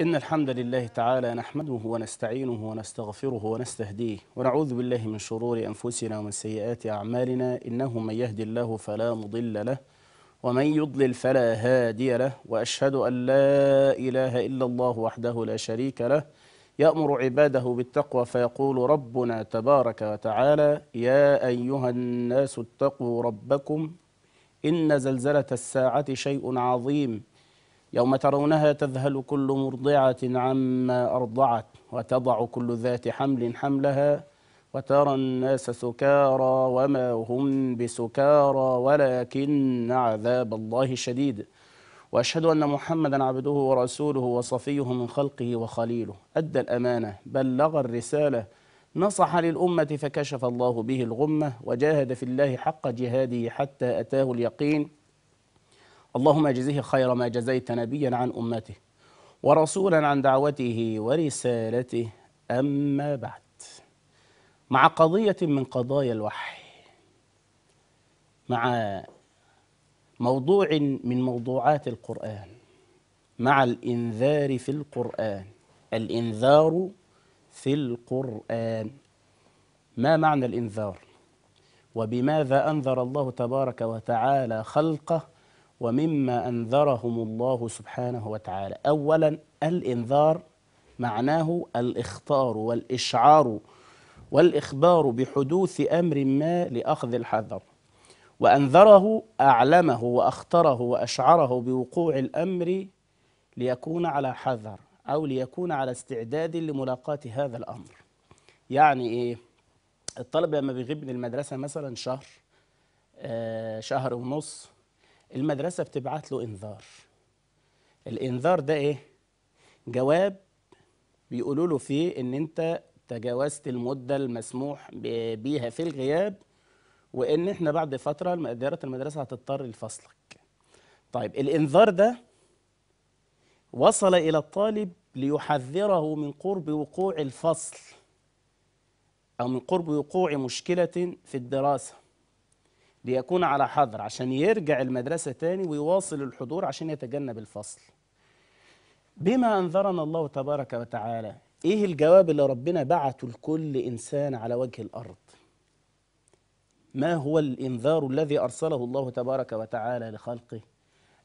إن الحمد لله تعالى نحمده ونستعينه ونستغفره ونستهديه ونعوذ بالله من شرور أنفسنا ومن سيئات أعمالنا إنه من يهدي الله فلا مضل له ومن يضلل فلا هادي له وأشهد أن لا إله إلا الله وحده لا شريك له يأمر عباده بالتقوى فيقول ربنا تبارك وتعالى يا أيها الناس اتقوا ربكم إن زلزلة الساعة شيء عظيم يوم ترونها تذهل كل مرضعة عما أرضعت وتضع كل ذات حمل حملها وترى الناس سكارى وما هم بسكارى ولكن عذاب الله شديد وأشهد أن محمدا عبده ورسوله وصفيه من خلقه وخليله أدى الأمانة بلغ الرسالة نصح للأمة فكشف الله به الغمة وجاهد في الله حق جهاده حتى أتاه اليقين اللهم اجزه خير ما جزيت نبيا عن امته ورسولا عن دعوته ورسالته اما بعد مع قضيه من قضايا الوحي مع موضوع من موضوعات القران مع الانذار في القران الانذار في القران ما معنى الانذار وبماذا انذر الله تبارك وتعالى خلقه ومما أنذرهم الله سبحانه وتعالى أولا الإنذار معناه الإخطار والإشعار والإخبار بحدوث أمر ما لأخذ الحذر وأنذره أعلمه وأخطره وأشعره بوقوع الأمر ليكون على حذر أو ليكون على استعداد لملاقاة هذا الأمر يعني إيه؟ الطالب لما بيغيب من المدرسة مثلا شهر آه شهر ونص المدرسة بتبعت له إنذار الإنذار ده إيه؟ جواب بيقولوا له فيه إن أنت تجاوزت المدة المسموح بيها في الغياب وإن إحنا بعد فترة إدارة المدرسة هتضطر لفصلك طيب الإنذار ده وصل إلى الطالب ليحذره من قرب وقوع الفصل أو من قرب وقوع مشكلة في الدراسة ليكون على حذر عشان يرجع المدرسة تاني ويواصل الحضور عشان يتجنب الفصل بما أنذرنا الله تبارك وتعالى إيه الجواب اللي ربنا بعته لكل إنسان على وجه الأرض ما هو الإنذار الذي أرسله الله تبارك وتعالى لخلقه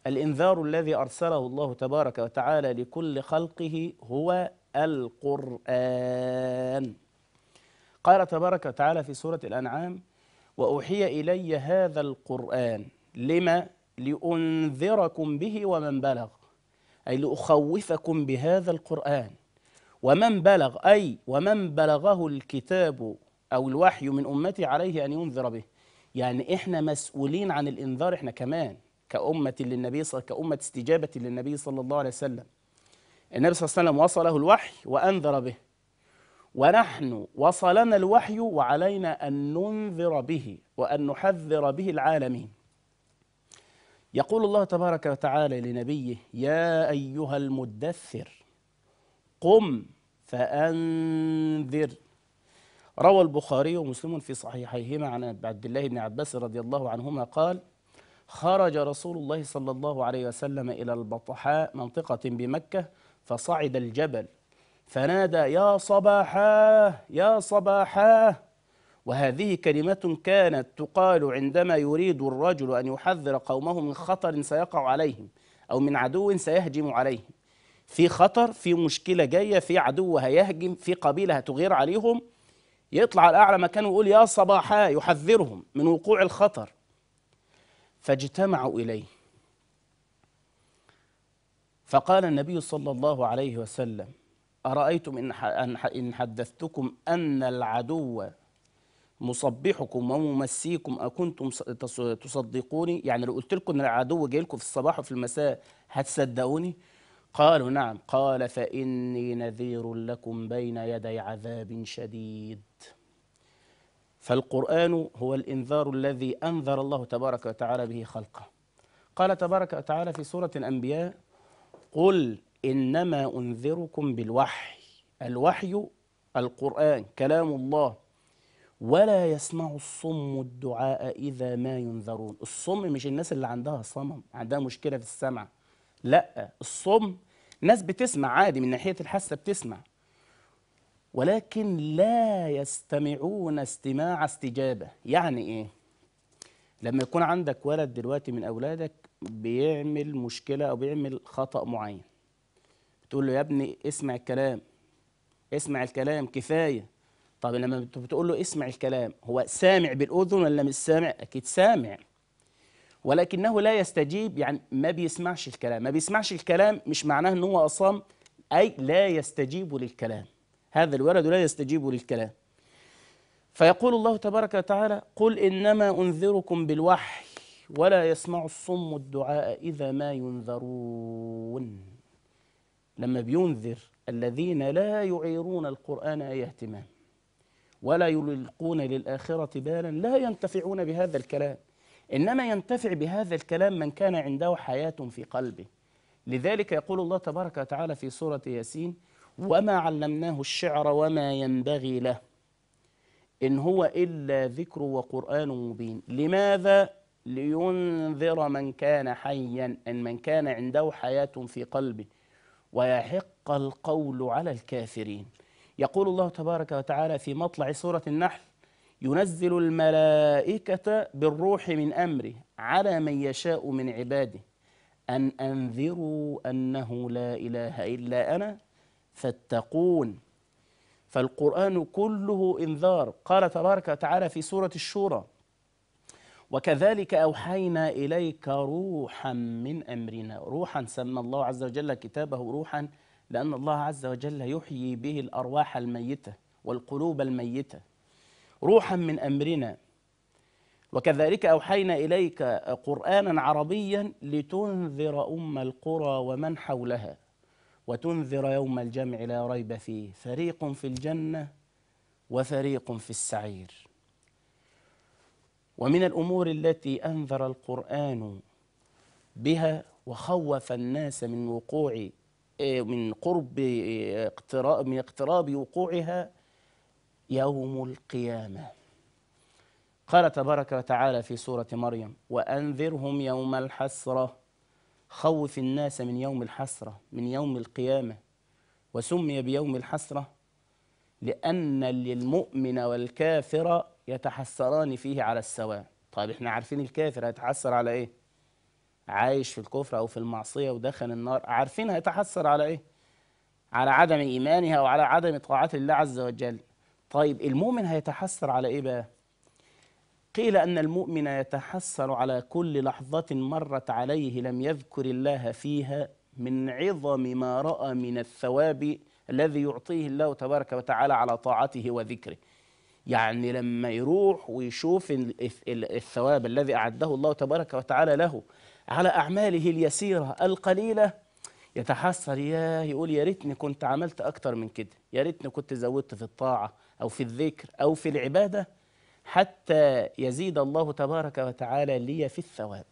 الإنذار الذي أرسله الله تبارك وتعالى لكل خلقه هو القرآن قال تبارك وتعالى في سورة الأنعام وأوحي إلي هذا القرآن لما لأنذركم به ومن بلغ أي لأخوفكم بهذا القرآن ومن بلغ أي ومن بلغه الكتاب أو الوحي من أمتي عليه أن ينذر به يعني إحنا مسؤولين عن الإنذار إحنا كمان كأمة للنبي صلى كأمة استجابة للنبي صلى الله عليه وسلم النبي صلى الله عليه وسلم وصله الوحي وأنذر به ونحن وصلنا الوحي وعلينا أن ننذر به وأن نحذر به العالمين يقول الله تبارك وتعالى لنبيه يا أيها المدثر قم فأنذر روى البخاري ومسلم في صحيحيهما عن عبد الله بن عباس رضي الله عنهما قال خرج رسول الله صلى الله عليه وسلم إلى البطحاء منطقة بمكة فصعد الجبل فنادى يا صباحا يا صباحا وهذه كلمة كانت تقال عندما يريد الرجل أن يحذر قومه من خطر سيقع عليهم أو من عدو سيهجم عليهم في خطر في مشكلة جاية في عدو هيهجم في قبيلة هتغير عليهم يطلع الأعلى مكان ويقول يا صباحا يحذرهم من وقوع الخطر فاجتمعوا إليه فقال النبي صلى الله عليه وسلم أرأيتم إن حدثتكم أن العدو مصبحكم وممسيكم أكنتم تصدقوني يعني لو قلت لكم أن العدو جاي لكم في الصباح وفي المساء هتصدقوني قالوا نعم قال فإني نذير لكم بين يدي عذاب شديد فالقرآن هو الإنذار الذي أنذر الله تبارك وتعالى به خلقه قال تبارك وتعالى في سورة الأنبياء قل إنما أنذركم بالوحي الوحي القرآن كلام الله ولا يسمع الصم الدعاء إذا ما ينذرون الصم مش الناس اللي عندها صمم عندها مشكلة في السمع لا الصم ناس بتسمع عادي من ناحية الحاسة بتسمع ولكن لا يستمعون استماع استجابة يعني إيه؟ لما يكون عندك ولد دلوقتي من أولادك بيعمل مشكلة أو بيعمل خطأ معين تقول له يا ابني اسمع الكلام اسمع الكلام كفايه طب لما بتقول له اسمع الكلام هو سامع بالاذن ولا مش سامع اكيد سامع ولكنه لا يستجيب يعني ما بيسمعش الكلام ما بيسمعش الكلام مش معناه ان هو اصم اي لا يستجيب للكلام هذا الولد لا يستجيب للكلام فيقول الله تبارك وتعالى قل انما انذركم بالوحي ولا يسمع الصم الدعاء اذا ما ينذرون لما بينذر الذين لا يعيرون القرآن أي اهتمام ولا يلقون للآخرة بالا لا ينتفعون بهذا الكلام إنما ينتفع بهذا الكلام من كان عنده حياة في قلبه لذلك يقول الله تبارك وتعالى في سورة ياسين وما علمناه الشعر وما ينبغي له إن هو إلا ذكر وقرآن مبين لماذا؟ لينذر من كان حيا أن من كان عنده حياة في قلبه ويحق القول على الكافرين يقول الله تبارك وتعالى في مطلع سورة النحل ينزل الملائكة بالروح من أمره على من يشاء من عباده أن أنذروا أنه لا إله إلا أنا فاتقون فالقرآن كله إنذار قال تبارك وتعالى في سورة الشورى وكذلك أوحينا إليك روحا من أمرنا روحا سمى الله عز وجل كتابه روحا لأن الله عز وجل يحيي به الأرواح الميتة والقلوب الميتة روحا من أمرنا وكذلك أوحينا إليك قرآنا عربيا لتنذر أم القرى ومن حولها وتنذر يوم الجمع لا ريب فيه فريق في الجنة وفريق في السعير ومن الأمور التي أنذر القرآن بها وخوف الناس من وقوع إيه، من قرب اقتراب من اقتراب وقوعها يوم القيامة قال تبارك وتعالى في سورة مريم وأنذرهم يوم الحسرة خوف الناس من يوم الحسرة من يوم القيامة وسمي بيوم الحسرة لأن للمؤمن والكافر يتحسران فيه على السواء طيب احنا عارفين الكافر هيتحسر على ايه عايش في الكفر او في المعصيه ودخل النار عارفين هيتحسر على ايه على عدم ايمانها او على عدم طاعه الله عز وجل طيب المؤمن هيتحسر على ايه بقى قيل ان المؤمن يتحسر على كل لحظه مرت عليه لم يذكر الله فيها من عظم ما راى من الثواب الذي يعطيه الله تبارك وتعالى على طاعته وذكره يعني لما يروح ويشوف الثواب الذي أعده الله تبارك وتعالى له على أعماله اليسيرة القليلة يتحسر ياه يقول يا ريتني كنت عملت أكتر من كده يا ريتني كنت زودت في الطاعة أو في الذكر أو في العبادة حتى يزيد الله تبارك وتعالى لي في الثواب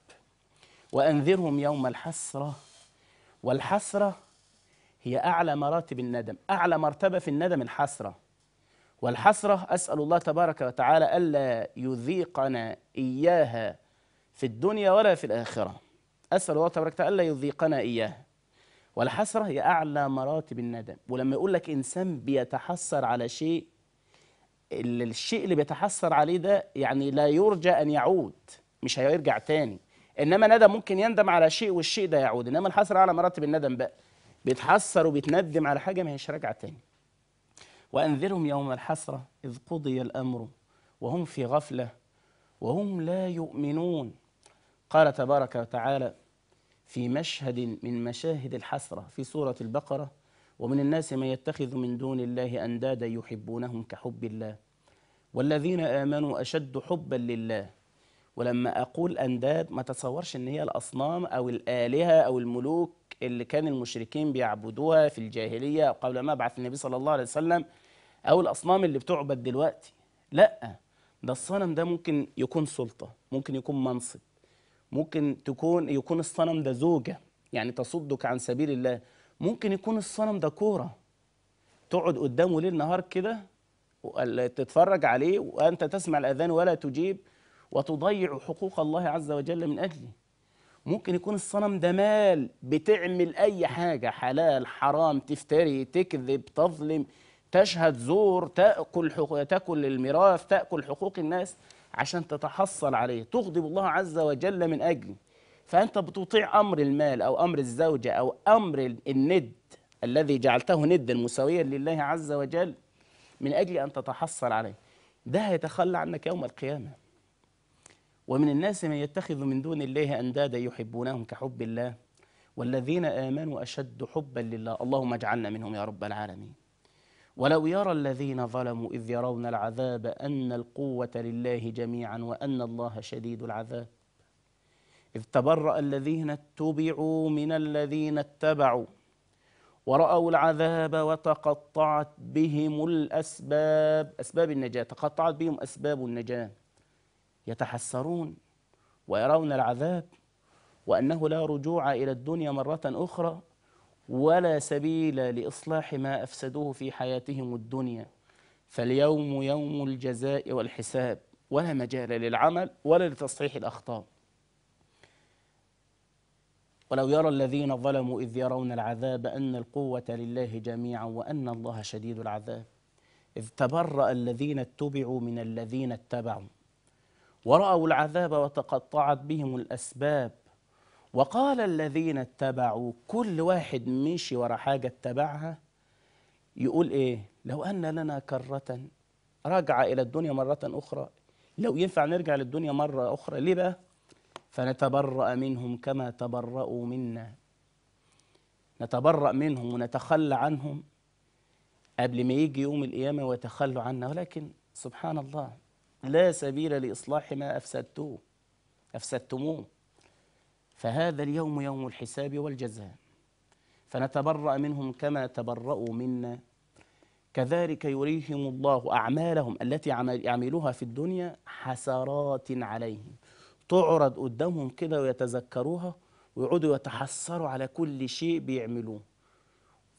وأنذرهم يوم الحسرة والحسرة هي أعلى مراتب الندم أعلى مرتبة في الندم الحسرة والحسرة أسأل الله تبارك وتعالى ألا يذيقنا إياها في الدنيا ولا في الآخرة أسأل الله تبارك وتعالى ألا يذيقنا إياها والحسرة هي أعلى مراتب الندم ولما يقول لك إنسان بيتحسر على شيء الشيء اللي بيتحسر عليه ده يعني لا يرجى أن يعود مش هيرجع تاني إنما ندم ممكن يندم على شيء والشيء ده يعود إنما الحسرة أعلى مراتب الندم بقى بيتحسر وبيتندم على حاجة ما هيش راجعة تاني وأنذرهم يوم الحسرة إذ قضي الأمر وهم في غفلة وهم لا يؤمنون قال تبارك وتعالى في مشهد من مشاهد الحسرة في سورة البقرة ومن الناس من يتخذ من دون الله أندادا يحبونهم كحب الله والذين آمنوا أشد حبا لله ولما أقول أنداد ما تتصورش إن هي الأصنام أو الآلهة أو الملوك اللي كان المشركين بيعبدوها في الجاهلية قبل ما بعث النبي صلى الله عليه وسلم او الاصنام اللي بتعبد دلوقتي لا ده الصنم ده ممكن يكون سلطه ممكن يكون منصب ممكن تكون يكون الصنم ده زوجه يعني تصدك عن سبيل الله ممكن يكون الصنم ده كوره تقعد قدامه ليل نهار كده تتفرج عليه وانت تسمع الاذان ولا تجيب وتضيع حقوق الله عز وجل من اجله ممكن يكون الصنم ده مال بتعمل اي حاجه حلال حرام تفتري تكذب تظلم تشهد زور تأكل, حقوق تأكل الميراث تأكل حقوق الناس عشان تتحصل عليه تغضب الله عز وجل من أجله فأنت بتطيع أمر المال أو أمر الزوجة أو أمر الند الذي جعلته ندا مساويا لله عز وجل من أجل أن تتحصل عليه ده هيتخلى عنك يوم القيامة ومن الناس من يتخذ من دون الله أندادا يحبونهم كحب الله والذين آمنوا أشد حبا لله اللهم اجعلنا منهم يا رب العالمين ولو يرى الذين ظلموا إذ يرون العذاب أن القوة لله جميعا وأن الله شديد العذاب إذ تبرأ الذين اتبعوا من الذين اتبعوا ورأوا العذاب وتقطعت بهم الأسباب أسباب النجاة تقطعت بهم أسباب النجاة يتحسرون ويرون العذاب وأنه لا رجوع إلى الدنيا مرة أخرى ولا سبيل لإصلاح ما أفسدوه في حياتهم الدنيا فاليوم يوم الجزاء والحساب ولا مجال للعمل ولا لتصحيح الأخطاء ولو يرى الذين ظلموا إذ يرون العذاب أن القوة لله جميعا وأن الله شديد العذاب إذ تبرأ الذين اتبعوا من الذين اتبعوا ورأوا العذاب وتقطعت بهم الأسباب وقال الذين اتبعوا كل واحد مشي ورا حاجة اتبعها يقول إيه لو أن لنا كرة راجعة إلى الدنيا مرة أخرى لو ينفع نرجع للدنيا مرة أخرى ليه بقى فنتبرأ منهم كما تبرأوا منا نتبرأ منهم ونتخلى عنهم قبل ما يجي يوم القيامة ويتخلوا عنا ولكن سبحان الله لا سبيل لإصلاح ما أفسدتوه أفسدتموه فهذا اليوم يوم الحساب والجزاء فنتبرأ منهم كما تبرأوا منا كذلك يريهم الله أعمالهم التي يعملوها في الدنيا حسرات عليهم تعرض قدامهم كده ويتذكروها ويقعدوا يتحسروا على كل شيء بيعملوه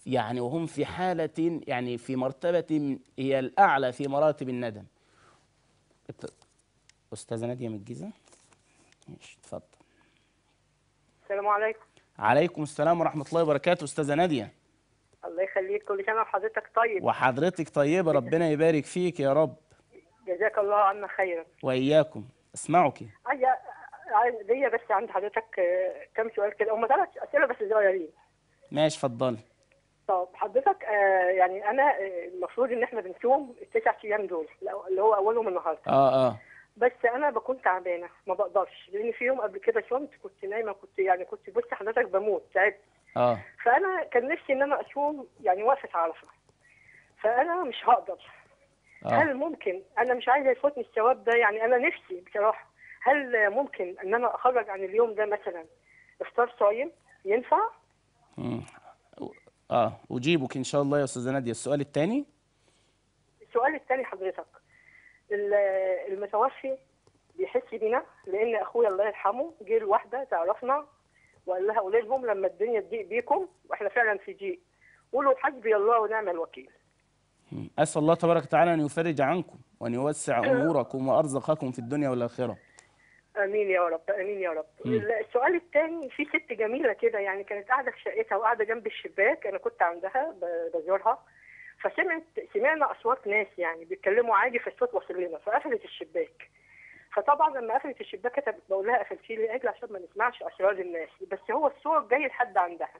يعني وهم في حالة يعني في مرتبة هي الأعلى في مراتب الندم أستاذة نادية من الجيزة ماشي اتفضل السلام عليكم عليكم السلام ورحمه الله وبركاته استاذه ناديه الله يخليك كل سنه وحضرتك طيب وحضرتك طيبه ربنا يبارك فيك يا رب جزاك الله عنا خيرا واياكم اسمعك ايوه ليا بس عند حضرتك آه، كم سؤال كده هم ثلاث اسئله بس صغيرين ماشي اتفضلي طب حضرتك آه، يعني انا آه، المفروض ان احنا بنصوم التسع ايام دول اللي هو اولهم النهارده اه اه بس انا بكون تعبانه ما بقدرش لان في يوم قبل كده صمت كنت نايمه كنت يعني كنت بص حضرتك بموت تعبت اه فانا كان نفسي ان انا اصوم يعني وقفه عرفه فانا مش هقدر آه. هل ممكن انا مش عايزه يفوتني الثواب ده يعني انا نفسي بصراحه هل ممكن ان انا اخرج عن اليوم ده مثلا افطار صايم ينفع؟ امم اه اجيبك ان شاء الله يا استاذه ناديه السؤال الثاني السؤال الثاني حضرتك المتوفي بيحس بينا لان اخويا الله يرحمه جه لواحده تعرفنا وقال لها قولي لهم لما الدنيا تضيق بيكم واحنا فعلا في ضيق قولوا حسبي الله ونعم الوكيل. اسال الله تبارك وتعالى ان يفرج عنكم وان يوسع اموركم وارزقكم في الدنيا والاخره. امين يا رب امين يا رب م. السؤال الثاني في ست جميله كده يعني كانت قاعده في شقتها وقاعده جنب الشباك انا كنت عندها بزورها فسمعت سمعنا اصوات ناس يعني بيتكلموا عادي فالصوت واصل لنا فقفلت الشباك فطبعا لما قفلت الشباك كتبت بقول لها قفلتيه اجل عشان ما نسمعش اسرار الناس بس هو الصوت جاي لحد عندها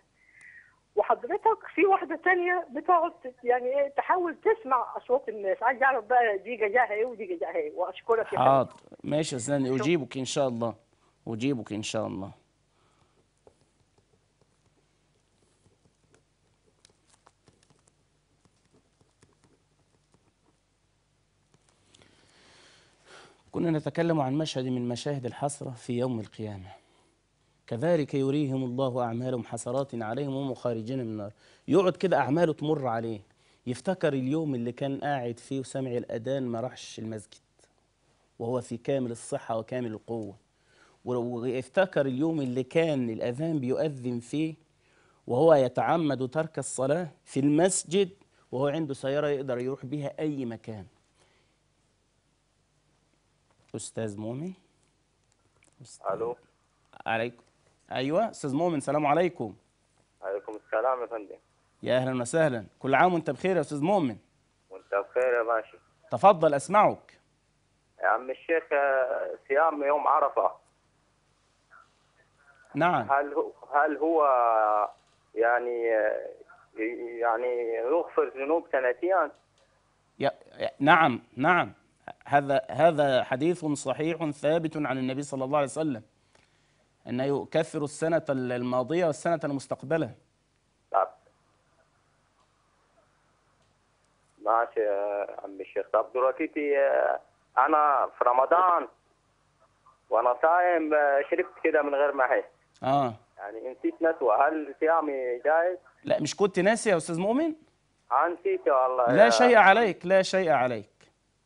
وحضرتك في واحده تانية بتقعد يعني ايه تحاول تسمع اصوات الناس عايز اعرف بقى دي جزاها ايه ودي جزاها ايه واشكرك يا حاضر ماشي يا استاذ اجيبك ان شاء الله اجيبك ان شاء الله كنا نتكلم عن مشهد من مشاهد الحسرة في يوم القيامة كذلك يريهم الله أعمالهم حسرات عليهم وهم خارجين من النار يقعد كده أعماله تمر عليه يفتكر اليوم اللي كان قاعد فيه وسمع الأذان ما راحش المسجد وهو في كامل الصحة وكامل القوة ولو افتكر اليوم اللي كان الأذان بيؤذن فيه وهو يتعمد ترك الصلاة في المسجد وهو عنده سيارة يقدر يروح بها أي مكان استاذ مؤمن الو عليكم ايوه استاذ مؤمن سلام عليكم عليكم السلام يا فندم يا اهلا وسهلا كل عام وانت بخير يا استاذ مؤمن وانت بخير يا باشا تفضل اسمعك يا عم الشيخ آه، صيام يوم عرفه نعم هل هو هل هو يعني آه، يعني يغفر ذنوب سنتيا نعم نعم هذا هذا حديث صحيح ثابت عن النبي صلى الله عليه وسلم أنه يكفر السنة الماضية والسنة المستقبلة طب نعم. ماشي يا عم الشيخ طب دلوقتي أنا في رمضان وأنا صايم آه، شربت كده من غير ما أحس آه يعني نسيت نسوة هل صيامي جايز؟ لا مش كنت ناسي يا أستاذ مؤمن؟ آه، نسيت والله لا شيء عليك لا شيء عليك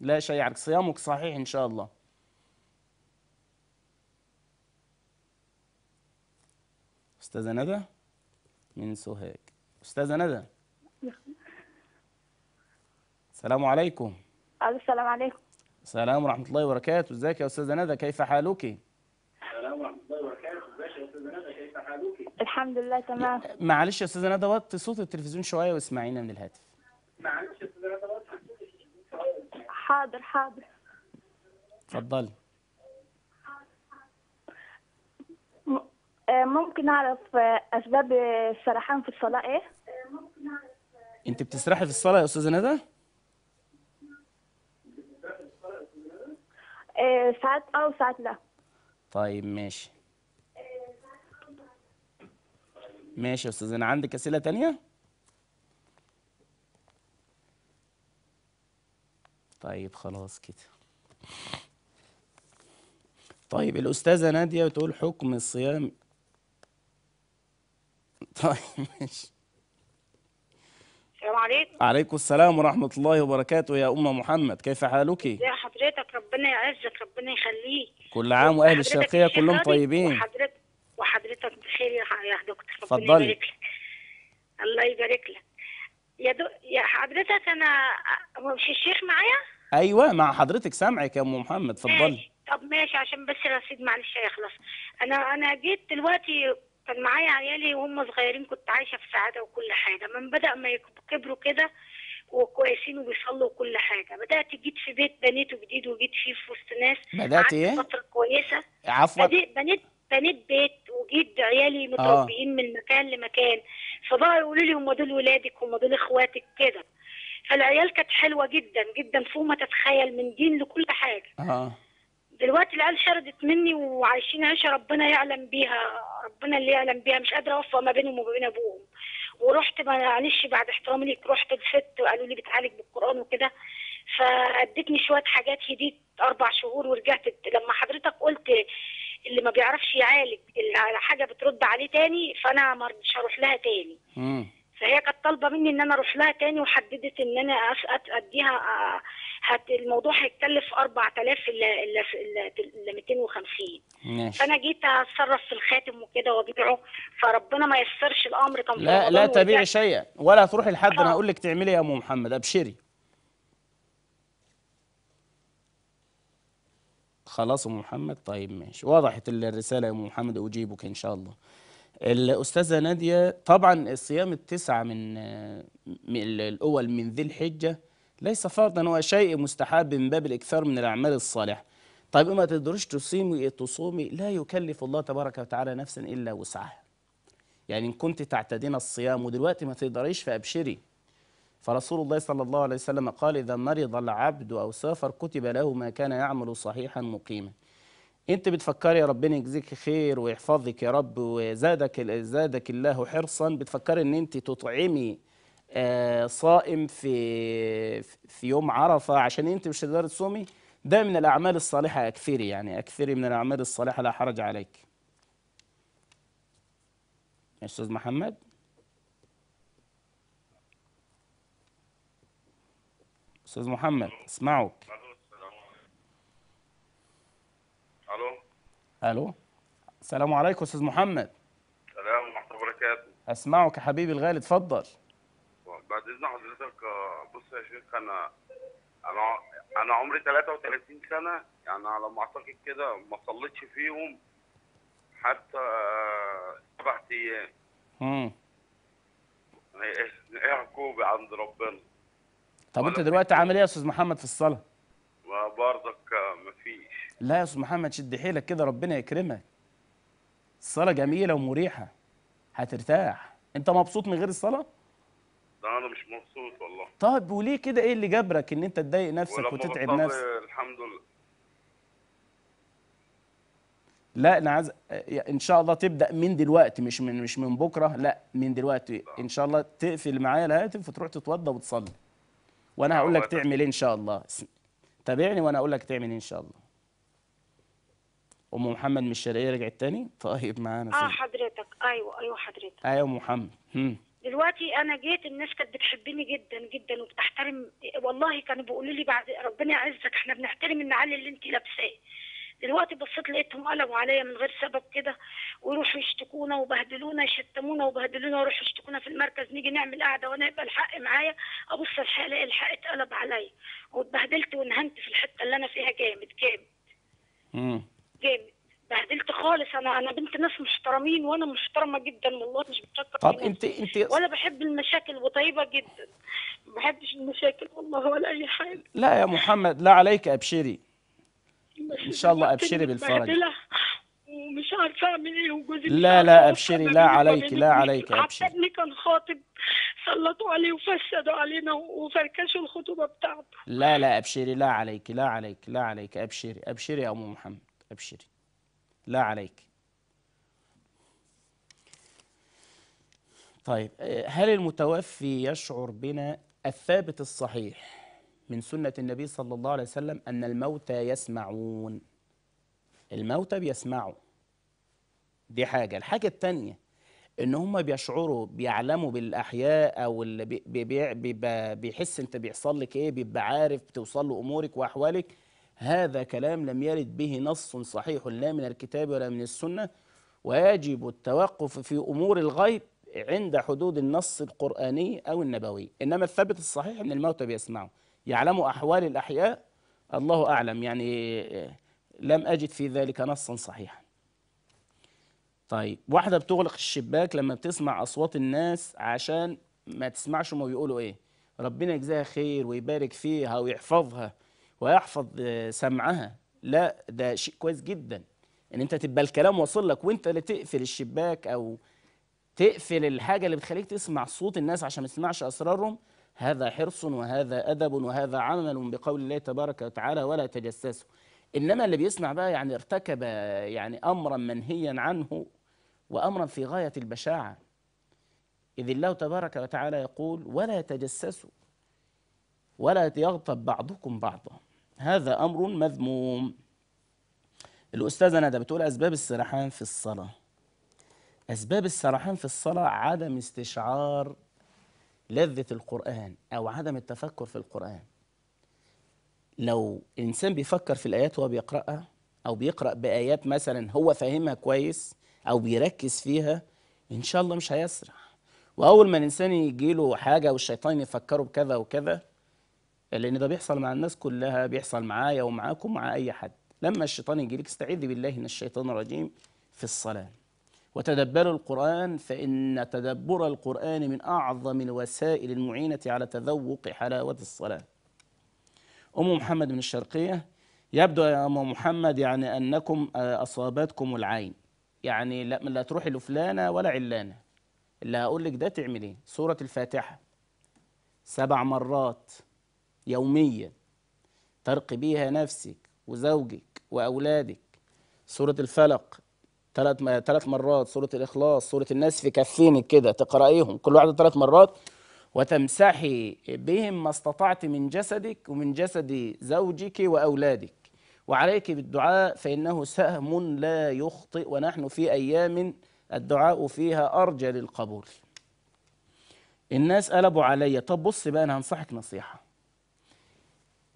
لا شيء عليك صيامك صحيح إن شاء الله أستاذة ندى من سوهاج أستاذة ندى السلام عليكم السلام عليكم السلام ورحمة الله وبركاته ازيك يا أستاذة ندى كيف حالك؟ السلام ورحمة الله وبركاته ازيك يا أستاذة ندى كيف حالك؟ الحمد لله تمام معلش يا أستاذة ندى وطي صوت التلفزيون شوية واسمعينا من الهاتف حاضر حاضر تفضلي آه، ممكن اعرف آه، اسباب السرحان في الصلاه ايه انت بتسرحي في الصلاه يا استاذه ندى آه، ساعات اه وساعات لا طيب ماشي ماشي يا استاذه انا عندك اسئله تانية طيب خلاص كده طيب الأستاذة نادية بتقول حكم الصيام طيب ماشي السلام عليكم عليكم السلام ورحمة الله وبركاته يا أم محمد كيف حالك؟ يا حضرتك ربنا يعزك ربنا يخليك كل عام وأهل الشرقية كلهم طيبين وحضرتك وحضرتك بخير يا دكتور ربنا يبارك لك الله يبارك لك يا دو... يا حضرتك انا مش الشيخ معايا ايوه مع حضرتك سامعك يا ام محمد اتفضلي طب ماشي عشان بس الرصيد معلش هيخلص انا انا جيت دلوقتي كان معايا عيالي وهم صغيرين كنت عايشه في سعاده وكل حاجه من بدا ما كبروا كده وكويسين وبيصلوا وكل حاجه بدات جيت في بيت بنيته جديد وجيت فيه في وسط ناس بدات ايه فتره كويسه عفوا بنيت بنيت بيت وجيت عيالي آه. متربيين آه. من مكان لمكان فبقوا يقولوا لي هم دول ولادك هم دول اخواتك كده فالعيال كانت حلوه جدا جدا فوق ما تتخيل من دين لكل حاجه اه دلوقتي العيال شردت مني وعايشين عيشه ربنا يعلم بيها ربنا اللي يعلم بيها مش قادره اوفق ما بينهم وما بين ابوهم ورحت معلش بعد احترامي ليك رحت لست وقالوا لي بتعالج بالقران وكده فادتني شويه حاجات هديت اربع شهور ورجعت لما حضرتك قلت اللي ما بيعرفش يعالج اللي على حاجه بترد عليه تاني فانا مش هروح لها تاني مم. فهي كانت طالبه مني ان انا اروح لها تاني وحددت ان انا اديها آه، هت الموضوع هيتكلف 4000 الا الا 250 ماشي. فانا جيت اتصرف في الخاتم وكده وابيعه فربنا ما يسرش الامر كان لا لا تبيعي شيئا ولا تروحي لحد انا هقول لك تعملي يا ام محمد ابشري خلاص ام محمد طيب ماشي وضحت الرساله يا ام محمد اجيبك ان شاء الله الاستاذه ناديه طبعا الصيام التسعه من, من الاول من ذي الحجه ليس فرضا هو شيء مستحب من باب الاكثار من الاعمال الصالحه طيب ما تقدريش تصيمي تصومي لا يكلف الله تبارك وتعالى نفسا الا وسعها يعني ان كنت تعتدين الصيام ودلوقتي ما تقدريش فابشري فرسول الله صلى الله عليه وسلم قال إذا مرض العبد أو سافر كتب له ما كان يعمل صحيحا مقيما انت بتفكري يا ربنا يجزيك خير ويحفظك يا رب وزادك زادك الله حرصا بتفكري ان انت تطعمي آه، صائم في في يوم عرفه عشان انت مش هتقدري تصومي ده من الاعمال الصالحه اكثري يعني اكثري من الاعمال الصالحه لا حرج عليك استاذ محمد استاذ محمد اسمعوا الو الو السلام عليكم استاذ محمد السلام ورحمه الله وبركاته اسمعك يا حبيبي الغالي اتفضل بعد اذن حضرتك بص يا شيخ انا انا انا عمري 33 سنه يعني على ما اعتقد كده ما صليتش فيهم حتى سبع ايام امم ايه عقوبه عند ربنا طب انت دلوقتي عامل ايه يا استاذ محمد في الصلاه وبرضك مفيش لا يا استاذ محمد شد حيلك كده ربنا يكرمك الصلاه جميله ومريحه هترتاح انت مبسوط من غير الصلاه لا انا مش مبسوط والله طب وليه كده ايه اللي جبرك ان انت تضايق نفسك وتتعب نفسك الحمد لله لا انا عايز ان شاء الله تبدا من دلوقتي مش من مش من بكره لا من دلوقتي ان شاء الله تقفل معايا الهاتف وتروح تتوضى وتصلي وانا هقول لك تعمل ايه ان شاء الله تابعني وانا اقول لك تعمل ايه ان شاء الله ام محمد من الشرقيه رجعت تاني طيب معانا اه حضرتك ايوه ايوه حضرتك ايوه ام محمد هم. دلوقتي انا جيت الناس كانت بتحبني جدا جدا وبتحترم والله كانوا بيقولوا لي بعد ربنا يعزك احنا بنحترم النعال اللي انت لابساه دلوقتي بصيت لقيتهم قلبوا عليا من غير سبب كده ويروحوا يشتكونا وبهدلونا يشتمونا وبهدلونا ويروحوا يشتكونا في المركز نيجي نعمل قعده وانا يبقى الحق معايا ابص الحق الاقي الحق اتقلب عليا واتبهدلت وانهنت في الحته اللي انا فيها جامد جامد امم جامد بهدلت خالص انا انا بنت ناس محترمين وانا محترمه جدا والله مش بتشكر طب انت انت ولا بحب المشاكل وطيبه جدا ما بحبش المشاكل والله ولا اي حاجه لا يا محمد لا عليك ابشري ان شاء الله ابشري بالفرج ومش عارفه اعمل ايه وجوزي لا لا ابشري لا عليك لا عليك ابشري عبد ابني كان خاطب سلطوا عليه وفسدوا علينا وفركشوا الخطوبه بتاعته لا لا ابشري لا عليك لا عليك لا عليك ابشري ابشري يا ام محمد ابشري لا عليك طيب آه، هل المتوفي يشعر بنا الثابت الصحيح من سنة النبي صلى الله عليه وسلم أن الموتى يسمعون الموتى بيسمعوا دي حاجة الحاجة الثانية ان هم بيشعروا بيعلموا بالاحياء او اللي بي بي بيحس انت بيحصل لك ايه بيبقى عارف بتوصل له امورك واحوالك هذا كلام لم يرد به نص صحيح لا من الكتاب ولا من السنه ويجب التوقف في امور الغيب عند حدود النص القراني او النبوي انما الثابت الصحيح ان الموتى بيسمعوا يعلم أحوال الأحياء الله أعلم يعني لم أجد في ذلك نصا صحيحا طيب واحدة بتغلق الشباك لما بتسمع أصوات الناس عشان ما تسمعش ما بيقولوا إيه ربنا يجزاها خير ويبارك فيها ويحفظها ويحفظ آه، سمعها لا ده شيء كويس جدا ان انت تبقى الكلام واصل لك وانت اللي تقفل الشباك او تقفل الحاجه اللي بتخليك تسمع صوت الناس عشان ما تسمعش اسرارهم هذا حرص وهذا أدب وهذا عمل بقول الله تبارك وتعالى ولا تجسسوا إنما اللي بيسمع بقى يعني ارتكب يعني أمرا منهيا عنه وأمرا في غاية البشاعة إذ الله تبارك وتعالى يقول ولا تجسسوا ولا يغتب بعضكم بعضا هذا أمر مذموم الأستاذة ندى بتقول أسباب السرحان في الصلاة أسباب السرحان في الصلاة عدم استشعار لذة القرآن أو عدم التفكر في القرآن لو إنسان بيفكر في الآيات وهو بيقرأها أو بيقرأ بآيات مثلا هو فاهمها كويس أو بيركز فيها إن شاء الله مش هيسرع وأول ما الإنسان يجي له حاجة والشيطان يفكره بكذا وكذا لأن ده بيحصل مع الناس كلها بيحصل معايا ومعاكم مع أي حد لما الشيطان يجي لك استعذ بالله من الشيطان الرجيم في الصلاة وتدبروا القرآن فإن تدبر القرآن من أعظم الوسائل المعينة على تذوق حلاوة الصلاة أم محمد من الشرقية يبدو يا أم محمد يعني أنكم آه، أصابتكم العين يعني لا, لا تروحي لفلانة ولا علانة اللي هقول لك ده تعمل ايه سورة الفاتحة سبع مرات يوميا ترقي بيها نفسك وزوجك وأولادك سورة الفلق ثلاث ثلاث مرات سوره الاخلاص سوره الناس في كفين كده تقرايهم كل واحده ثلاث مرات وتمسحي بهم ما استطعت من جسدك ومن جسد زوجك واولادك وعليك بالدعاء فانه سهم لا يخطئ ونحن في ايام الدعاء فيها ارجى للقبول الناس قلبوا عليا طب بص بقى انا هنصحك نصيحه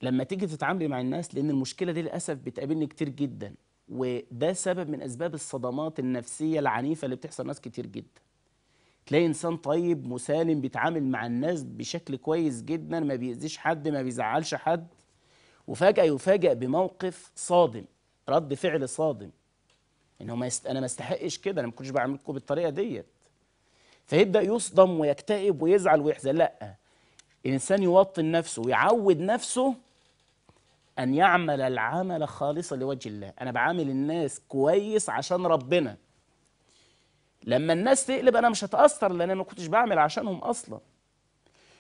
لما تيجي تتعاملي مع الناس لان المشكله دي للاسف بتقابلني كتير جدا وده سبب من اسباب الصدمات النفسيه العنيفه اللي بتحصل ناس كتير جدا تلاقي انسان طيب مسالم بيتعامل مع الناس بشكل كويس جدا ما بيأذيش حد ما بيزعلش حد وفجأة يفاجأ بموقف صادم رد فعل صادم ان هو ما يست... انا ما استحقش كده انا ما كنتش بعملكم بالطريقه ديت فيبدا يصدم ويكتئب ويزعل ويحزن لا الانسان يوطن نفسه ويعود نفسه أن يعمل العمل خالصا لوجه الله أنا بعامل الناس كويس عشان ربنا لما الناس تقلب أنا مش هتأثر لأن أنا ما كنتش بعمل عشانهم أصلا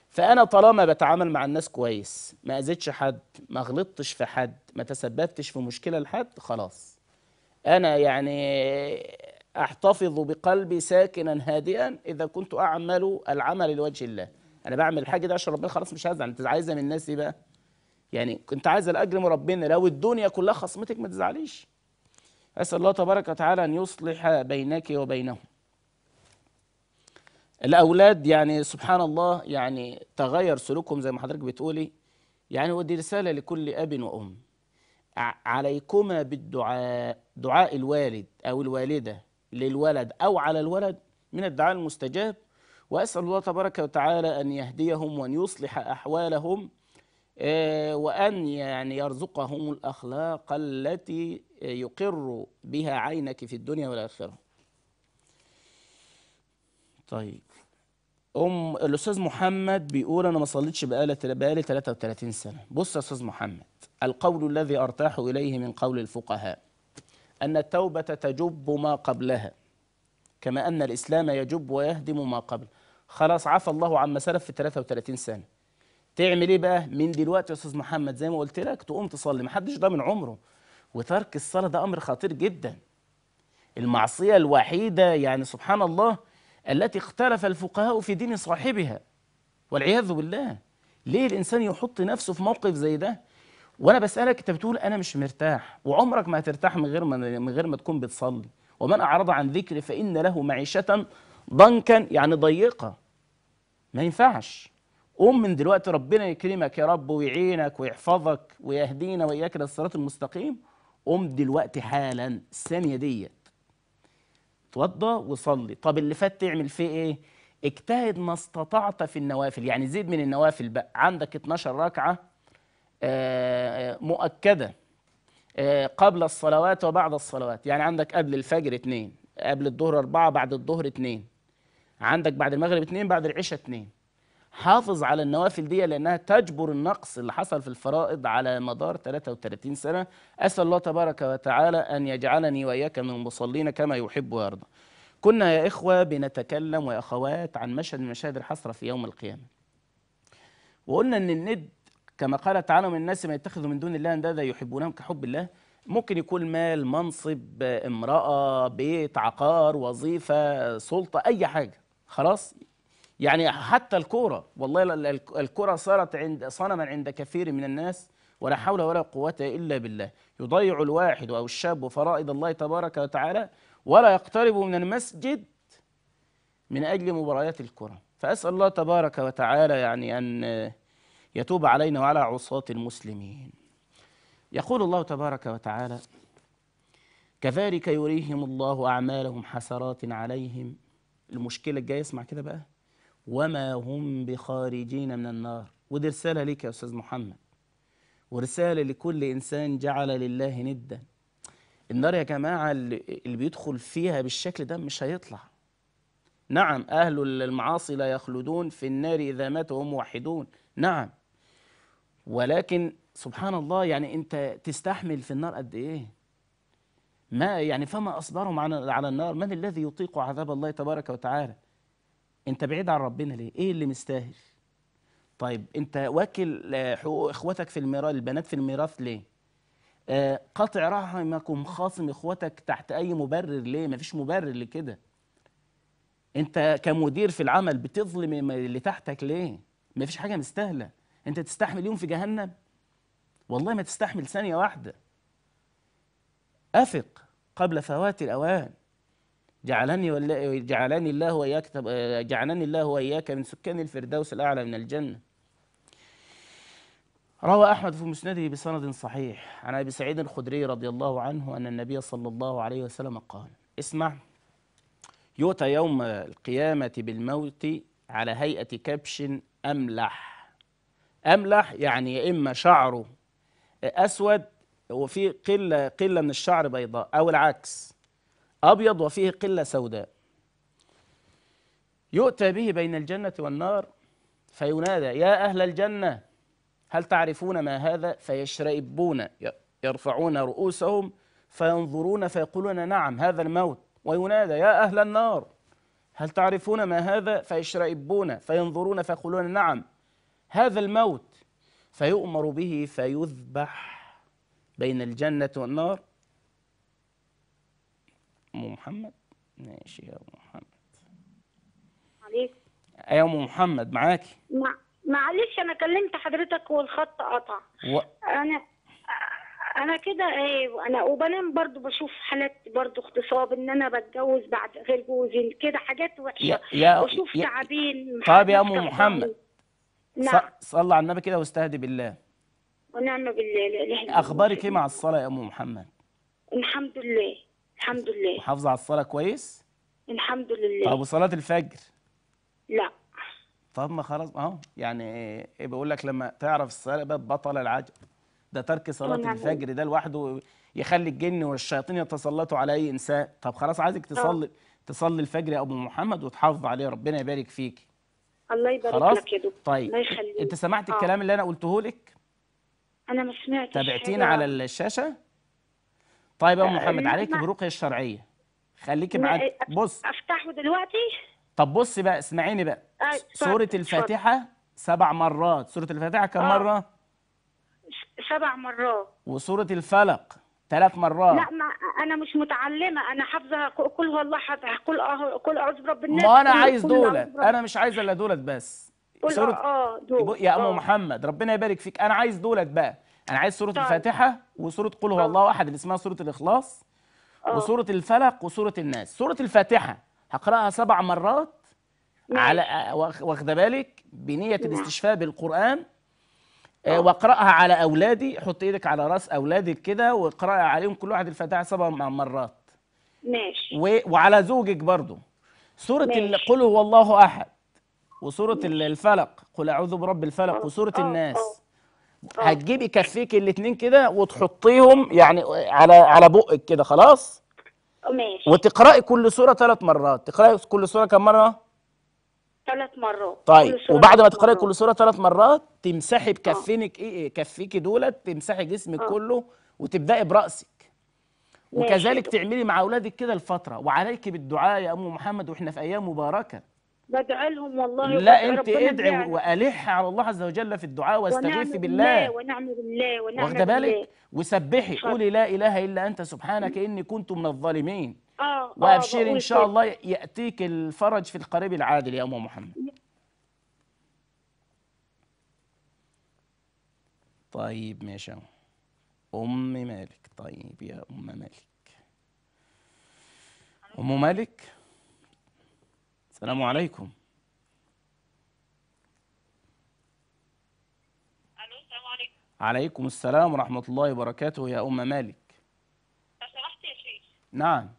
فأنا طالما بتعامل مع الناس كويس ما أذيتش حد ما غلطتش في حد ما تسببتش في مشكلة لحد خلاص أنا يعني أحتفظ بقلبي ساكنا هادئا إذا كنت أعمل العمل لوجه الله أنا بعمل الحاجة دي عشان ربنا خلاص مش هزعل أنت عايزة من الناس إيه بقى؟ يعني كنت عايز الاجر ربنا لو الدنيا كلها خصمتك ما تزعليش اسال الله تبارك وتعالى ان يصلح بينك وبينهم الاولاد يعني سبحان الله يعني تغير سلوكهم زي ما حضرتك بتقولي يعني ودي رساله لكل اب وام عليكما بالدعاء دعاء الوالد او الوالده للولد او على الولد من الدعاء المستجاب واسال الله تبارك وتعالى ان يهديهم وان يصلح احوالهم آه، وأن يعني يرزقهم الأخلاق التي يقر بها عينك في الدنيا والآخرة طيب أم الأستاذ محمد بيقول أنا ما صليتش بقالي بقالي 33 سنة بص يا أستاذ محمد القول الذي أرتاح إليه من قول الفقهاء أن التوبة تجب ما قبلها كما أن الإسلام يجب ويهدم ما قبل خلاص عفى الله عما سلف في 33 سنة تعمل ايه بقى من دلوقتي يا استاذ محمد زي ما قلت لك تقوم تصلي محدش ضامن عمره وترك الصلاه ده امر خطير جدا المعصيه الوحيده يعني سبحان الله التي اختلف الفقهاء في دين صاحبها والعياذ بالله ليه الانسان يحط نفسه في موقف زي ده وانا بسالك انت بتقول انا مش مرتاح وعمرك ما هترتاح من غير ما من غير ما تكون بتصلي ومن اعرض عن ذكري فان له معيشه ضنكا يعني ضيقه ما ينفعش قوم من دلوقتي ربنا يكرمك يا رب ويعينك ويحفظك ويهدينا واياك للصراط المستقيم قوم دلوقتي حالا الثانيه ديت اتوضى وصلي طب اللي فات تعمل فيه ايه اجتهد ما استطعت في النوافل يعني زيد من النوافل بقى عندك 12 ركعه آه، آه، مؤكده آه، قبل الصلوات وبعد الصلوات يعني عندك قبل الفجر اثنين قبل الظهر أربعة بعد الظهر اثنين عندك بعد المغرب اثنين بعد العشاء اثنين حافظ على النوافل دي لأنها تجبر النقص اللي حصل في الفرائض على مدار 33 سنة أسأل الله تبارك وتعالى أن يجعلني وإياك من المصلين كما يحب ويرضى كنا يا إخوة بنتكلم ويا أخوات عن مشهد من مشاهد الحسرة في يوم القيامة وقلنا أن الند كما قال تعالى من الناس ما يتخذوا من دون الله أندادا يحبونهم كحب الله ممكن يكون مال منصب امرأة بيت عقار وظيفة سلطة أي حاجة خلاص يعني حتى الكوره والله الكوره صارت عند صنما عند كثير من الناس ولا حول ولا قوه الا بالله يضيع الواحد او الشاب فرائض الله تبارك وتعالى ولا يقترب من المسجد من اجل مباريات الكره فاسال الله تبارك وتعالى يعني ان يتوب علينا وعلى عصاة المسلمين يقول الله تبارك وتعالى كذلك يريهم الله اعمالهم حسرات عليهم المشكله الجايه اسمع كده بقى وما هم بخارجين من النار ودي رسالة لك يا أستاذ محمد ورسالة لكل إنسان جعل لله ندا النار يا جماعة اللي بيدخل فيها بالشكل ده مش هيطلع نعم أهل المعاصي لا يخلدون في النار إذا ماتوا هم موحدون نعم ولكن سبحان الله يعني أنت تستحمل في النار قد إيه ما يعني فما أصبرهم على النار من الذي يطيق عذاب الله تبارك وتعالى انت بعيد عن ربنا ليه ايه اللي مستاهل طيب انت واكل آه، حقوق اخواتك في الميراث البنات في الميراث ليه آه قطع رحمكم خاصم اخواتك تحت اي مبرر ليه مفيش مبرر لكده انت كمدير في العمل بتظلم اللي تحتك ليه مفيش حاجه مستاهله انت تستحمل يوم في جهنم والله ما تستحمل ثانيه واحده افق قبل فوات الاوان جعلني جعلني الله واياك آه، جعلني الله واياك من سكان الفردوس الاعلى من الجنه روى احمد في مسنده بسند صحيح عن ابي سعيد الخدري رضي الله عنه ان النبي صلى الله عليه وسلم قال اسمع يؤتى يوم القيامه بالموت على هيئه كبش املح املح يعني يا اما شعره اسود وفي قله قله من الشعر بيضاء او العكس أبيض وفيه قلة سوداء يؤتى به بين الجنة والنار فينادى يا أهل الجنة هل تعرفون ما هذا فيشرئبون يرفعون رؤوسهم فينظرون فيقولون نعم هذا الموت وينادى يا أهل النار هل تعرفون ما هذا فيشرئبون فينظرون فيقولون نعم هذا الموت فيؤمر به فيذبح بين الجنة والنار أم محمد ماشي يا أم محمد عليك ايوه أم محمد معاكي مع... معلش أنا كلمت حضرتك والخط قطع و... أنا انا كده ايه انا وبنام برضو بشوف حالات برضو اغتصاب ان انا بتجوز بعد غير جوزي كده حاجات وحشه يا يا وشوف تعابين طيب يا ام محمد نعم صلى على النبي كده واستهدي بالله ونعم بالله اخبارك ايه مع الصلاه يا ام محمد الحمد لله الحمد لله محافظة على الصلاة كويس الحمد لله طب وصلاة الفجر لا طب ما خلاص اهو يعني ايه بقول لك لما تعرف الصلاة بطل العجب ده ترك صلاة الفجر ده لوحده يخلي الجن والشياطين يتسلطوا على اي انسان طب خلاص عايزك آه. تصلي تصلي الفجر يا ابو محمد وتحافظ عليه ربنا يبارك فيك الله يبارك خلاص؟ لك يا دكتور طيب الله يخليك انت سمعت آه. الكلام اللي انا قلته لك انا ما سمعتش تابعتينا على الشاشه طيب يا ام محمد عليكي بالرقيه الشرعيه خليكي معايا بص افتحه دلوقتي طب بصي بقى اسمعيني بقى آه سوره الفاتحه سبع مرات سوره الفاتحه كم آه. مره سبع مرات وسوره الفلق ثلاث مرات لا ما انا مش متعلمه انا حافظه كل والله حافظه كل أه... كل اعوذ برب الناس ما انا عايز دولت انا مش عايزه الا دولت بس آه، سوره اه دول. يا ام آه. محمد ربنا يبارك فيك انا عايز دولت بقى انا عايز سوره طيب. الفاتحه وسوره قل هو طيب. الله احد اللي اسمها سوره الاخلاص أوه. وسوره الفلق وسوره الناس سوره الفاتحه هقراها سبع مرات مم. على واخده بالك بنيه مم. الاستشفاء بالقران أوه. آه. واقراها على اولادي حط ايدك على راس اولادك كده واقراي عليهم كل واحد الفاتحه سبع مرات ماشي وعلى زوجك برضه سوره قل هو الله احد وسوره الفلق قل اعوذ برب الفلق آه. وسوره آه. الناس اه. هتجيبي كفيك الاثنين كده وتحطيهم يعني على على بقك كده خلاص اه، ماشي وتقراي كل سوره ثلاث مرات تقراي كل سوره كم مره ثلاث مرات طيب وبعد ما تقراي كل سوره ثلاث مرات تمسحي اه. بكفينك ايه،, ايه كفيكي دولت تمسحي جسمك أوه. كله وتبداي براسك وكذلك تعملي مع اولادك كده الفتره وعليك بالدعاء يا ام محمد واحنا في ايام مباركه بدعي لهم والله لا انت ادعي والح على الله عز وجل في الدعاء واستغيثي بالله ونعم بالله ونعم واخده بالك وسبحي قولي لا اله الا انت سبحانك اني كنت من الظالمين اه, آه، وابشري ان شاء الله ياتيك الفرج في القريب العاجل يا ام محمد طيب ماشي ام مالك طيب يا ام مالك ام مالك السلام عليكم الو السلام عليكم عليكم السلام ورحمه الله وبركاته يا ام مالك لو سمحت يا شيخ نعم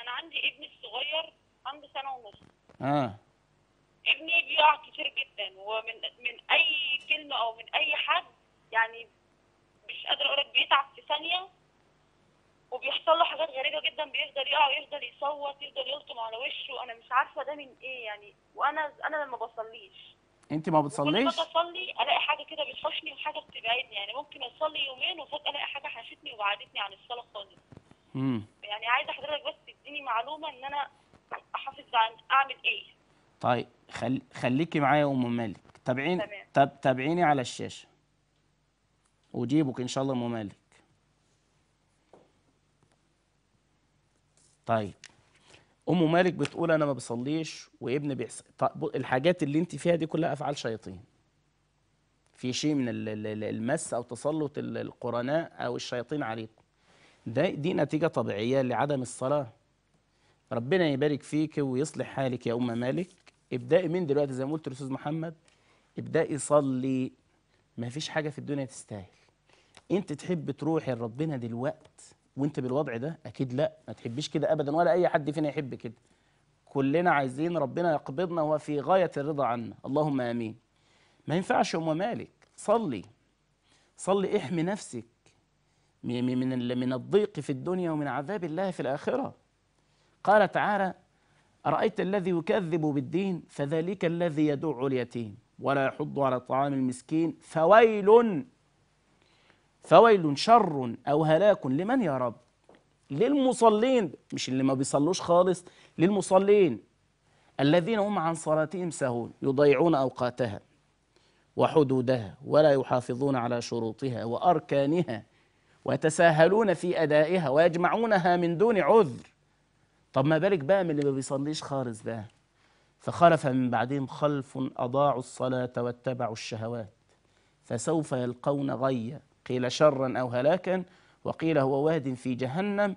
انا عندي ابني الصغير عنده سنه ونص اه ابني بيقع كتير جدا ومن من اي كلمه او من اي حد يعني مش قادره اقول لك بيتعب في ثانيه وبيحصل له حاجات غريبه جدا بيفضل يقع ويفضل يصوت يفضل يلطم على وشه انا مش عارفه ده من ايه يعني وانا انا لما بصليش انت ما بتصليش؟ كل ما بصلي الاقي حاجه كده بتحشني وحاجه بتبعدني يعني ممكن اصلي يومين وفجاه الاقي حاجه حشتني وبعدتني عن الصلاه خالص. امم يعني عايزه حضرتك بس تديني معلومه ان انا احافظ عن اعمل ايه؟ طيب خل... خليكي معايا يا ام مالك تابعيني تب... تابعيني على الشاشه وجيبك ان شاء الله ام مالك طيب ام مالك بتقول انا ما بصليش وابن بيحس طيب الحاجات اللي انت فيها دي كلها افعال شياطين في شيء من المس او تسلط القرناء او الشياطين عليكم ده دي نتيجه طبيعيه لعدم الصلاه ربنا يبارك فيك ويصلح حالك يا ام مالك ابدأي من دلوقتي زي ما قلت الاستاذ محمد ابدأي صلي ما فيش حاجه في الدنيا تستاهل انت تحب تروحي لربنا دلوقتي وانت بالوضع ده اكيد لا ما تحبيش كده ابدا ولا اي حد فينا يحب كده كلنا عايزين ربنا يقبضنا وفي غايه الرضا عنا اللهم امين ما ينفعش ام مالك صلي صلي احمي نفسك من من الضيق في الدنيا ومن عذاب الله في الاخره قال تعالى ارايت الذي يكذب بالدين فذلك الذي يدع اليتيم ولا يحض على طعام المسكين فويل فويل شر أو هلاك لمن يا رب للمصلين مش اللي ما بيصلوش خالص للمصلين الذين هم عن صلاتهم سهون يضيعون أوقاتها وحدودها ولا يحافظون على شروطها وأركانها ويتساهلون في أدائها ويجمعونها من دون عذر طب ما بالك بقى من اللي ما بيصليش خالص ده فخلف من بعدهم خلف أضاعوا الصلاة واتبعوا الشهوات فسوف يلقون غيّا قيل شرا أو هلاكا وقيل هو واد في جهنم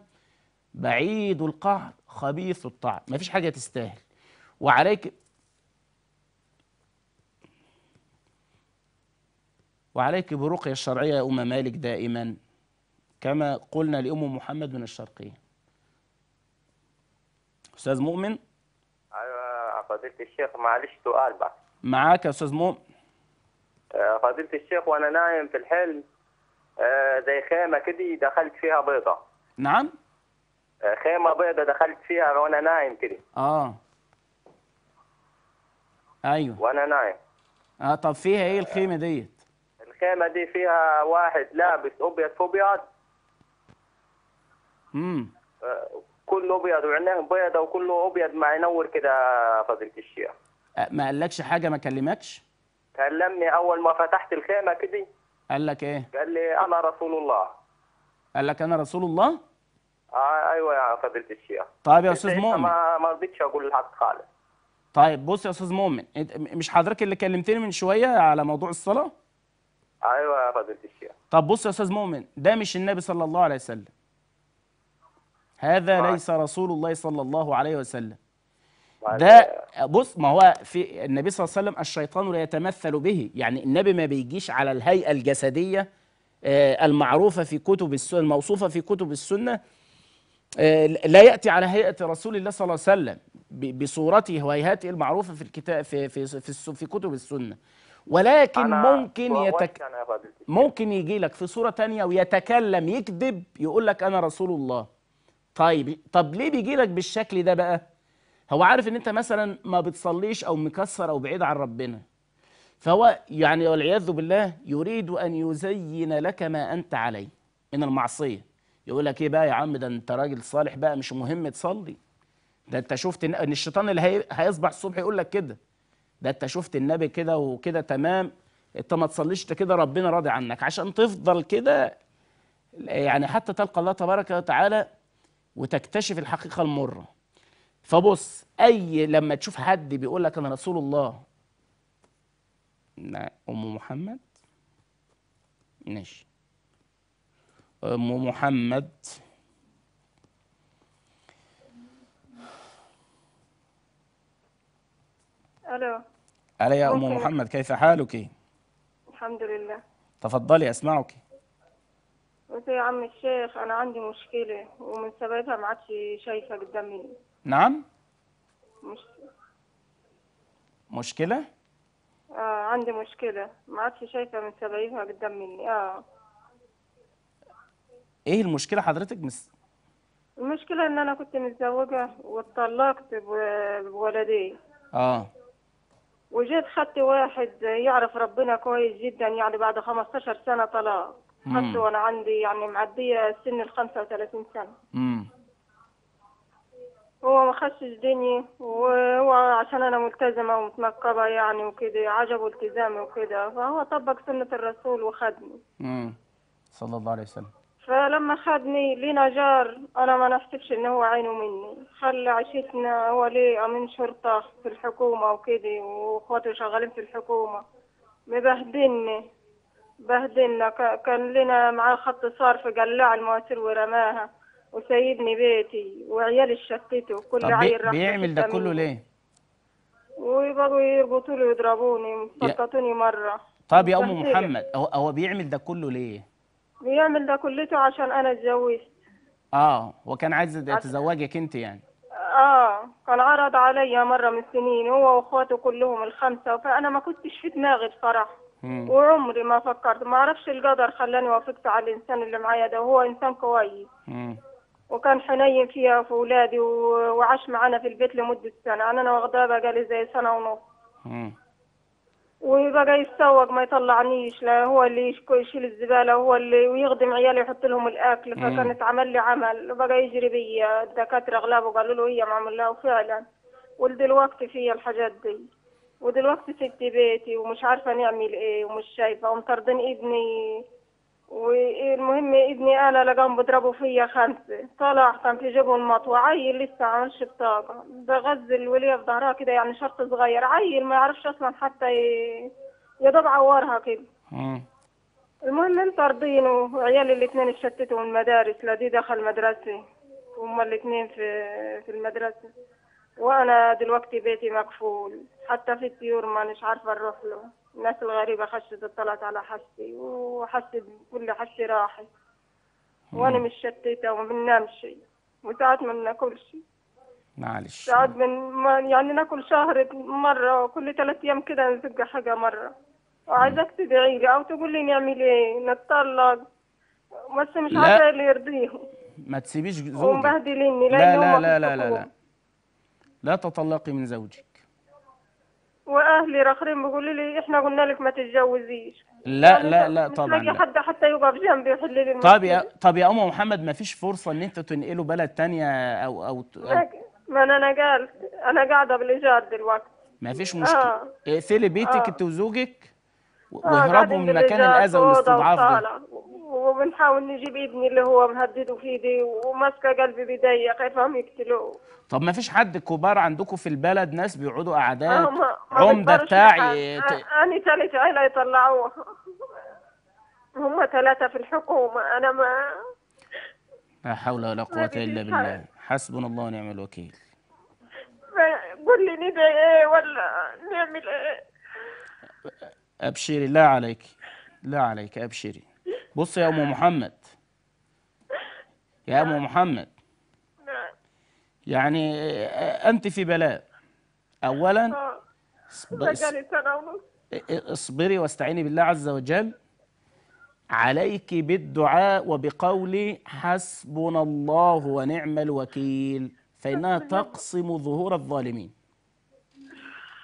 بعيد القعر خبيث الطعم ما فيش حاجة تستاهل وعليك وعليك برقية الشرعية يا أم مالك دائما كما قلنا لأم محمد من الشرقية أستاذ مؤمن أيوة فضيلة الشيخ معلش سؤال بقى معاك يا أستاذ مؤمن آه، فضيلة الشيخ وأنا نايم في الحلم آه، زي خيمه كده دخلت فيها بيضه نعم آه، خيمه بيضه دخلت فيها وانا نايم كده اه ايوه وانا نايم اه طب فيها ايه الخيمه ديت الخيمه دي فيها واحد لابس ابيض في ابيض امم كله ابيض وعينيه بيضه وكله ابيض مع ينور كده فضيله الشيخ ما قالكش حاجه ما كلمكش كلمني اول ما فتحت الخيمه كده قال لك ايه قال لي انا رسول الله قال لك انا رسول الله آه ايوه يا فضيله الشيخ طيب يا استاذ مؤمن ما ما رضيتش اقول لحد خالص طيب بص يا استاذ مؤمن مش حضرتك اللي كلمتني من شويه على موضوع الصلاه ايوه يا فضيله الشيخ طب بص يا استاذ مؤمن ده مش النبي صلى الله عليه وسلم هذا طيب. ليس رسول الله صلى الله عليه وسلم ده بص ما هو في النبي صلى الله عليه وسلم الشيطان لا يتمثل به يعني النبي ما بيجيش على الهيئة الجسدية آه، المعروفة في كتب السنة الموصوفة في كتب السنة آه، لا يأتي على هيئة رسول الله صلى الله عليه وسلم بصورته وهيئته المعروفة في الكتاب في في في, في كتب السنة ولكن ممكن يتك... ممكن يجي لك في صورة ثانيه ويتكلم يكذب يقول لك أنا رسول الله طيب طب ليه بيجي لك بالشكل ده بقى؟ هو عارف ان انت مثلا ما بتصليش او مكسر او بعيد عن ربنا فهو يعني والعياذ بالله يريد ان يزين لك ما انت عليه من المعصيه يقول لك ايه بقى يا عم ده انت راجل صالح بقى مش مهم تصلي ده انت شفت ان الشيطان اللي هي... هيصبح الصبح يقول لك كده ده انت شفت النبي كده وكده تمام انت ما تصليش كده ربنا راضي عنك عشان تفضل كده يعني حتى تلقى الله تبارك وتعالى وتكتشف الحقيقه المره فبص اي لما تشوف حد بيقول لك انا رسول الله ام محمد ماشي ام محمد الو الو يا ام محمد كيف حالك الحمد لله تفضلي اسمعك قلت يا عم الشيخ انا عندي مشكله ومن سببها ما عادش شايفه قدامي نعم مشكلة مشكلة؟ آه عندي مشكلة ما عادش شايفة من سبعيها قدام مني اه ايه المشكلة حضرتك مس... المشكلة ان انا كنت متزوجة واتطلقت بولدي اه وجيت خدت واحد يعرف ربنا كويس جدا يعني بعد 15 سنة طلاق خدته وانا عندي يعني معدية سن ال 35 سنة امم هو ما خدش ديني عشان انا ملتزمه ومتنقبه يعني وكده عجبه التزامي وكده فهو طبق سنه الرسول وخدني امم صلى الله عليه وسلم فلما خدني لينا جار انا ما نحسبش ان هو عينه مني خلى عيشتنا هو ليه امين شرطه في الحكومه وكده واخواتي شغالين في الحكومه مبهدلني بهدلنا كان لنا معاه خط صرف قلع المواسير ورماها وسايبني بيتي وعيالي شقيته وكل عيل طب بيعمل ده كله ليه؟ ويبقوا يربطوا لي ويضربوني ويسقطوني مره طب يا ام محمد هو هو بيعمل ده كله ليه؟ بيعمل ده كلته عشان انا اتجوزت اه هو كان عايز يتزوجك انت يعني اه كان عرض عليا مره من سنين هو واخواته كلهم الخمسه فانا ما كنتش في دماغي بصراحه وعمري ما فكرت ما اعرفش القدر خلاني وافقت على الانسان اللي معايا ده وهو انسان كويس مم. وكان حنين فيها في أولادي وعاش معنا في البيت لمدة سنة يعني أنا واخداه بقى لي زي سنة ونص وبقى يتسوق ما يطلعنيش لا هو اللي يشيل الزبالة هو اللي ويخدم عيالي يحط لهم الأكل فكانت عمل لي عمل وبقى يجري بيا الدكاترة أغلبه قالوا له هي معملها وفعلا ولدلوقتي فيا الحاجات دي ودلوقتي سبت بيتي ومش عارفة نعمل ايه ومش شايفة ومطردين ابني والمهم ابني انا لقام بضربوا فيا خمسه طلع كان في جيبه المطوى عيل لسه عملش بطاقه بغزل الوليه في ظهرها كده يعني شرط صغير عيل ما يعرفش اصلا حتى ي... يا دوب عورها كده المهم انت رضين وعيالي الاثنين اتشتتوا من المدارس لا دي دخل مدرسه هما الاثنين في في المدرسه وانا دلوقتي بيتي مقفول حتى في الطيور ما نش عارفه نروح له الناس الغريبة خشت طلعت على حشتي وحشت كل حشتي راحت وأنا مشتتة وما شيء وساعات ما بناكلش معلش ساعات من يعني ناكل شهر مرة وكل ثلاث أيام كده نزق حاجة مرة وعايزاك تدعي لي أو تقول لي نعمل إيه نتطلق بس مش عارفة اللي يرضيهم ما تسيبيش زوجك ومبهدليني لا لا لا لا, لا, لا, لا, لا. لا تطلقي من زوجك واهلي راخرين بيقولوا لي احنا قلنا لك ما تتجوزيش لا يعني لا لا طبعا لا. حد حتى يقف جنبي ويحل لي المشكله طب يا طب يا ام محمد ما فيش فرصه ان انتوا تنقلوا بلد ثانيه او او, ما انا انا قال انا قاعده بالايجار دلوقتي ما فيش مشكله آه. اقفلي بيتك آه. انت وزوجك آه، واهربوا آه من مكان الاذى والاستضعاف ده وبنحاول نجيب ابني اللي هو مهدده في ايدي وماسكه قلبي بداية خايفهم يقتلوه طب ما فيش حد كبار عندكم في البلد ناس بيقعدوا قعدات آه ما عمده بتاعي آه، انا ثالث عيله يطلعوها هم ثلاثه في الحكومه انا ما لا حول ولا قوه الا بالله حسبنا الله ونعم الوكيل قول لي ندعي ايه ولا نعمل ايه ابشري لا عليك لا عليك ابشري بص يا ام محمد يا ام محمد نعم. يعني انت في بلاء اولا آه. اصبري واستعيني بالله عز وجل عليك بالدعاء وبقول حسبنا الله ونعم الوكيل فإنها تقسم ظهور الظالمين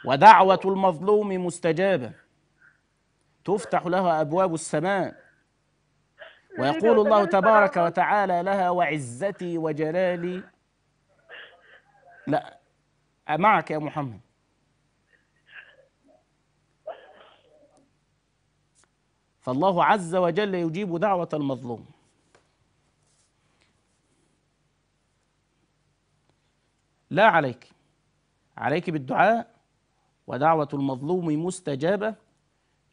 ودعوة المظلوم مستجابة تفتح لها أبواب السماء ويقول الله تبارك وتعالى لها وعزتي وجلالي لا معك يا محمد فالله عز وجل يجيب دعوة المظلوم لا عليك عليك بالدعاء ودعوة المظلوم مستجابة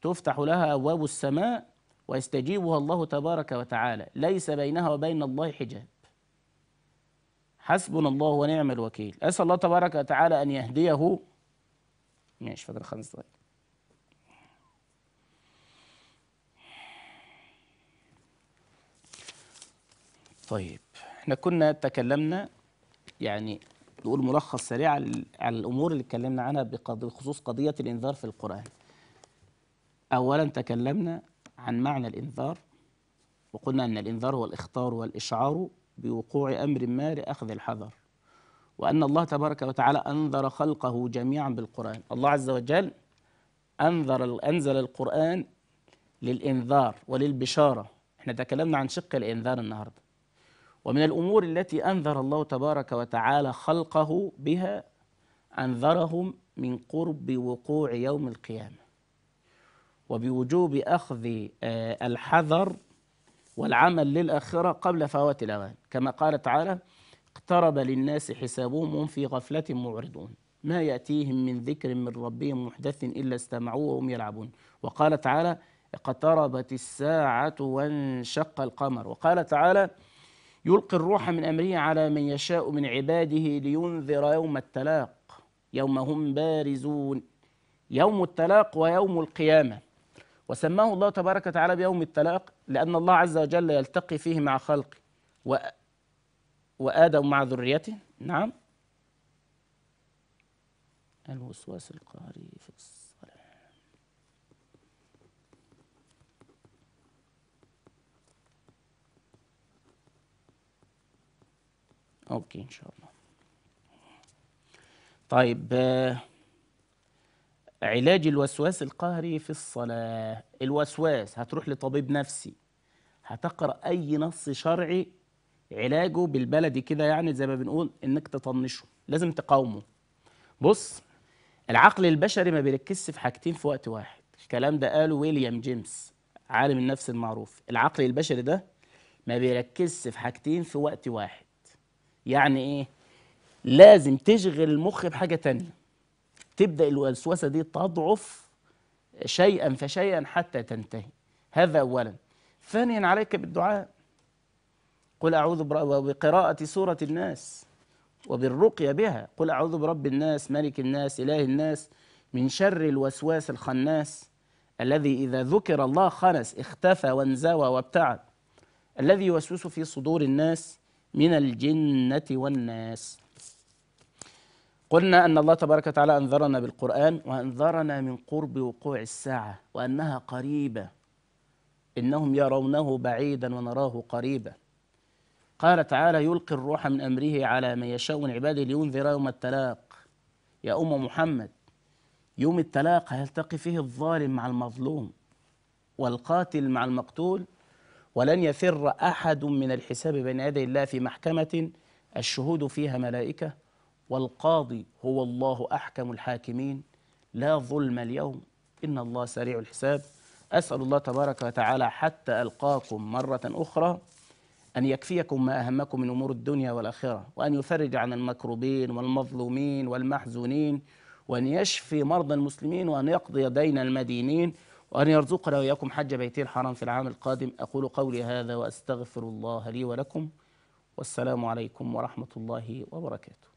تفتح لها أبواب السماء ويستجيبها الله تبارك وتعالى ليس بينها وبين الله حجاب حسبنا الله ونعم الوكيل أسأل الله تبارك وتعالى أن يهديه ماشي فاكر خمس دقايق طيب احنا كنا تكلمنا يعني نقول ملخص سريع على الأمور اللي اتكلمنا عنها بخصوص قضية الإنذار في القرآن أولا تكلمنا عن معنى الإنذار وقلنا أن الإنذار هو الإخطار والإشعار بوقوع أمر ما لأخذ الحذر وأن الله تبارك وتعالى أنذر خلقه جميعا بالقرآن الله عز وجل أنذر أنزل القرآن للإنذار وللبشارة احنا تكلمنا عن شق الإنذار النهاردة ومن الأمور التي أنذر الله تبارك وتعالى خلقه بها أنذرهم من قرب وقوع يوم القيامة وبوجوب أخذ آه، الحذر والعمل للآخرة قبل فوات الأوان كما قال تعالى اقترب للناس حسابهم وهم في غفلة معرضون ما يأتيهم من ذكر من ربهم محدث إلا استمعوه وهم يلعبون وقال تعالى اقتربت الساعة وانشق القمر وقال تعالى يلقي الروح من أمره على من يشاء من عباده لينذر يوم التلاق يوم هم بارزون يوم التلاق ويوم القيامة وسماه الله تبارك وتعالى بيوم التلاق لأن الله عز وجل يلتقي فيه مع خلقه و... وآدم مع ذريته نعم الوسواس القهري في الصلاة أوكي إن شاء الله طيب آه، علاج الوسواس القهري في الصلاة الوسواس هتروح لطبيب نفسي هتقرأ أي نص شرعي علاجه بالبلدي كده يعني زي ما بنقول إنك تطنشه لازم تقاومه بص العقل البشري ما بيركزش في حاجتين في وقت واحد الكلام ده قاله ويليام جيمس عالم النفس المعروف العقل البشري ده ما بيركزش في حاجتين في وقت واحد يعني ايه لازم تشغل المخ بحاجه تانية تبدأ الوسوسة دي تضعف شيئا فشيئا حتى تنتهي هذا أولا ثانيا عليك بالدعاء قل أعوذ بقراءة سورة الناس وبالرقية بها قل أعوذ برب الناس ملك الناس إله الناس من شر الوسواس الخناس الذي إذا ذكر الله خنس اختفى وانزوى وابتعد الذي يوسوس في صدور الناس من الجنة والناس قلنا أن الله تبارك وتعالى أنذرنا بالقرآن وأنذرنا من قرب وقوع الساعة وأنها قريبة إنهم يرونه بعيدا ونراه قريبا قال تعالى يلقي الروح من أمره على من يشاء من عباده لينذر يوم التلاق يا أم محمد يوم التلاق هيلتقي فيه الظالم مع المظلوم والقاتل مع المقتول ولن يفر أحد من الحساب بين يدي الله في محكمة الشهود فيها ملائكة والقاضي هو الله أحكم الحاكمين لا ظلم اليوم إن الله سريع الحساب أسأل الله تبارك وتعالى حتى ألقاكم مرة أخرى أن يكفيكم ما أهمكم من أمور الدنيا والآخرة وأن يفرج عن المكروبين والمظلومين والمحزونين وأن يشفي مرضى المسلمين وأن يقضي دين المدينين وأن يرزقنا وإياكم حج بيتي الحرام في العام القادم أقول قولي هذا وأستغفر الله لي ولكم والسلام عليكم ورحمة الله وبركاته